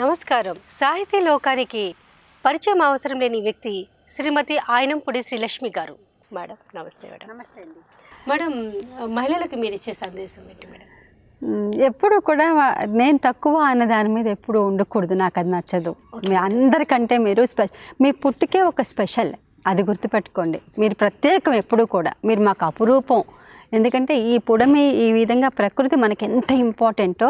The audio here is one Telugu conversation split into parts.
నమస్కారం సాహితీ లోకానికి పరిచయం అవసరం లేని వ్యక్తి శ్రీమతి ఆయనంపూడి శ్రీలక్ష్మి గారు మేడం నమస్తే మేడం నమస్తే అండి మేడం మహిళలకు మీరు ఇచ్చే సందేశం ఏంటి మేడం ఎప్పుడు కూడా నేను తక్కువ అన్న దాని మీద ఎప్పుడు ఉండకూడదు నాకు అది నచ్చదు మీ అందరికంటే మీరు స్పెషల్ మీ పుట్టుకే ఒక స్పెషల్ అది గుర్తుపెట్టుకోండి మీరు ప్రత్యేకం ఎప్పుడు కూడా మీరు మాకు అపురూపం ఎందుకంటే ఈ పొడమి ఈ విధంగా ప్రకృతి మనకి ఎంత ఇంపార్టెంటో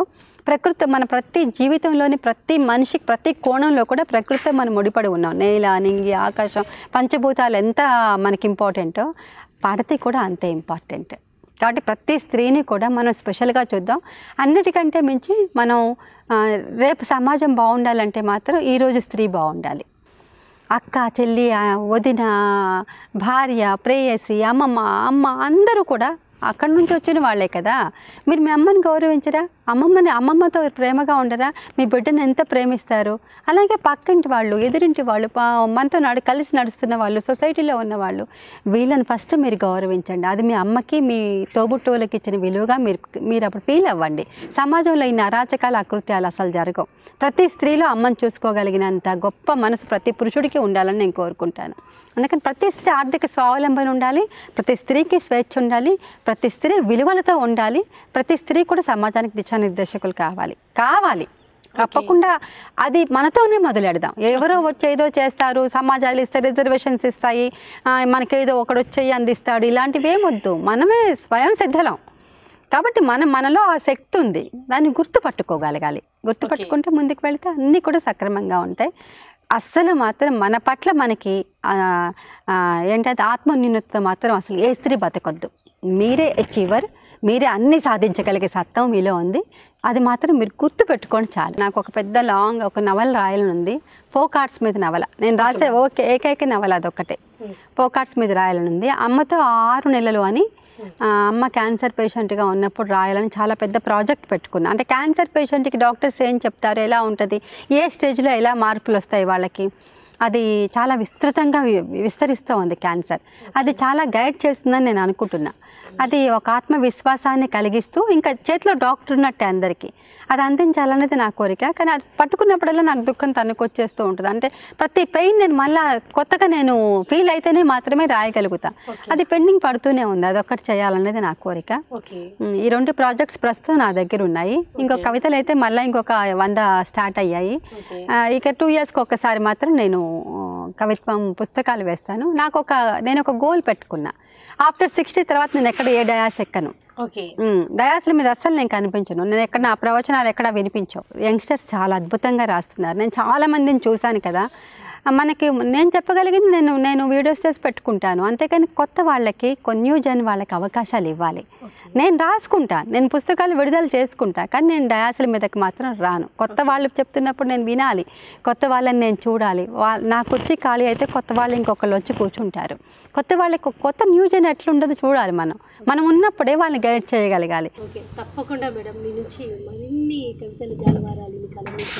ప్రకృతి మన ప్రతి జీవితంలోని ప్రతి మనిషి ప్రతి కోణంలో కూడా ప్రకృతితో మనం ముడిపడి ఉన్నాం నేల నింగి ఆకాశం పంచభూతాలు ఎంత మనకి ఇంపార్టెంటో పడతీ కూడా అంతే ఇంపార్టెంట్ కాబట్టి ప్రతి స్త్రీని కూడా మనం స్పెషల్గా చూద్దాం అన్నిటికంటే మించి మనం రేపు సమాజం బాగుండాలంటే మాత్రం ఈరోజు స్త్రీ బాగుండాలి అక్క చెల్లి వదిన భార్య ప్రేయసి అమ్మమ్మ అమ్మ అందరూ కూడా అక్కడి నుంచి వచ్చిన వాళ్ళే కదా మీరు మీ అమ్మని గౌరవించరా అమ్మమ్మని అమ్మమ్మతో ప్రేమగా ఉండరా మీ బిడ్డను ఎంత ప్రేమిస్తారు అలాగే పక్కింటి వాళ్ళు ఎదురింటి వాళ్ళు మనతో నడు కలిసి నడుస్తున్న వాళ్ళు సొసైటీలో ఉన్న వాళ్ళు వీళ్ళని ఫస్ట్ మీరు గౌరవించండి అది మీ అమ్మకి మీ తోబుట్టువులకి ఇచ్చిన విలువగా మీరు మీరు అప్పుడు ఫీల్ అవ్వండి సమాజంలో ఇన్ని అరాచకాల అకృత్యాలు అసలు జరగవు ప్రతి స్త్రీలో అమ్మని చూసుకోగలిగినంత గొప్ప మనసు ప్రతి పురుషుడికి ఉండాలని నేను కోరుకుంటాను అందుకని ప్రతి స్త్రీ ఆర్థిక స్వావలంబన ఉండాలి ప్రతి స్త్రీకి స్వేచ్ఛ ఉండాలి ప్రతి స్త్రీ విలువలతో ఉండాలి ప్రతి స్త్రీ కూడా సమాజానికి దిశానిర్దేశకులు కావాలి కావాలి తప్పకుండా అది మనతోనే మొదలెడదాం ఎవరో వచ్చేదో చేస్తారు సమాజాలు ఇస్తే రిజర్వేషన్స్ ఇస్తాయి మనకేదో ఒకడు వచ్చేయి అందిస్తాడు ఇలాంటివి ఏమొద్దు మనమే స్వయం సిద్ధలం కాబట్టి మన మనలో ఆ శక్తి ఉంది దాన్ని గుర్తుపట్టుకోగలగాలి గుర్తుపట్టుకుంటే ముందుకు వెళితే అన్నీ కూడా సక్రమంగా ఉంటాయి అస్సలు మాత్రం మన పట్ల మనకి ఏంటంటే ఆత్మన్యూనత మాత్రం అసలు ఏ స్త్రీ బతకొద్దు మీరే అచీవర్ మీరే అన్నీ సాధించగలిగే సత్తం మీలో ఉంది అది మాత్రం మీరు గుర్తు పెట్టుకోండి చాలు నాకు ఒక పెద్ద లాంగ్ ఒక నవల రాయాలని ఉంది ఫోక్ మీద నవల నేను రాసే ఓకే ఏకైక నవల అదొక్కటే ఫోక్ ఆర్ట్స్ మీద రాయాలని ఉంది అమ్మతో ఆరు నెలలు అని అమ్మ క్యాన్సర్ పేషెంట్గా ఉన్నప్పుడు రాయాలని చాలా పెద్ద ప్రాజెక్ట్ పెట్టుకున్నా అంటే క్యాన్సర్ పేషెంట్కి డాక్టర్స్ ఏం చెప్తారు ఎలా ఉంటుంది ఏ స్టేజ్లో ఎలా మార్పులు వస్తాయి వాళ్ళకి అది చాలా విస్తృతంగా విస్తరిస్తూ ఉంది క్యాన్సర్ అది చాలా గైడ్ చేస్తుందని నేను అనుకుంటున్నా అది ఒక ఆత్మవిశ్వాసాన్ని కలిగిస్తూ ఇంకా చేతిలో డాక్టర్ ఉన్నట్టే అందరికీ అది అందించాలనేది నా కోరిక కానీ అది పట్టుకున్నప్పుడల్లా నాకు దుఃఖం తనకు వచ్చేస్తూ ఉంటుంది అంటే ప్రతి పెయిన్ నేను మళ్ళా కొత్తగా నేను ఫీల్ అయితేనే మాత్రమే రాయగలుగుతా అది పెండింగ్ పడుతూనే ఉంది అది ఒక్కటి చేయాలనేది నా కోరిక ఈ రెండు ప్రాజెక్ట్స్ ప్రస్తుతం నా దగ్గర ఉన్నాయి ఇంకొక కవితలు అయితే మళ్ళీ ఇంకొక వంద స్టార్ట్ అయ్యాయి ఇక టూ ఇయర్స్కి ఒకసారి మాత్రం నేను కవిత్వం పుస్తకాలు వేస్తాను నాకు ఒక నేను ఒక గోల్ పెట్టుకున్నా ఆఫ్టర్ సిక్స్టీ తర్వాత నేను ఎక్కడ ఏ డయాస్ ఎక్కను ఓకే డయాస్ల మీద అస్సలు నేను కనిపించను నేను ఎక్కడ నా ప్రవచనాలు ఎక్కడ వినిపించవు యంగ్స్టర్స్ చాలా అద్భుతంగా రాస్తున్నారు నేను చాలా మందిని చూశాను కదా మనకి నేను చెప్పగలిగింది నేను నేను వీడియోస్ చేసి పెట్టుకుంటాను అంతేకాని కొత్త వాళ్ళకి జన్ వాళ్ళకి అవకాశాలు ఇవ్వాలి నేను రాసుకుంటాను నేను పుస్తకాలు విడుదల చేసుకుంటా కానీ నేను డయాసల మీదకి మాత్రం రాను కొత్త వాళ్ళు చెప్తున్నప్పుడు నేను వినాలి కొత్త వాళ్ళని నేను చూడాలి నాకు వచ్చి ఖాళీ అయితే కొత్త వాళ్ళు ఇంకొకళ్ళు వచ్చి కూర్చుంటారు కొత్త వాళ్ళకి కొత్త ఎట్లా ఎట్లుండదు చూడాలి మనం మనం ఉన్నప్పుడే వాళ్ళని గైడ్ చేయగలగాలి తప్పకుండా మేడం మీ నుంచి మరిన్ని కవితలు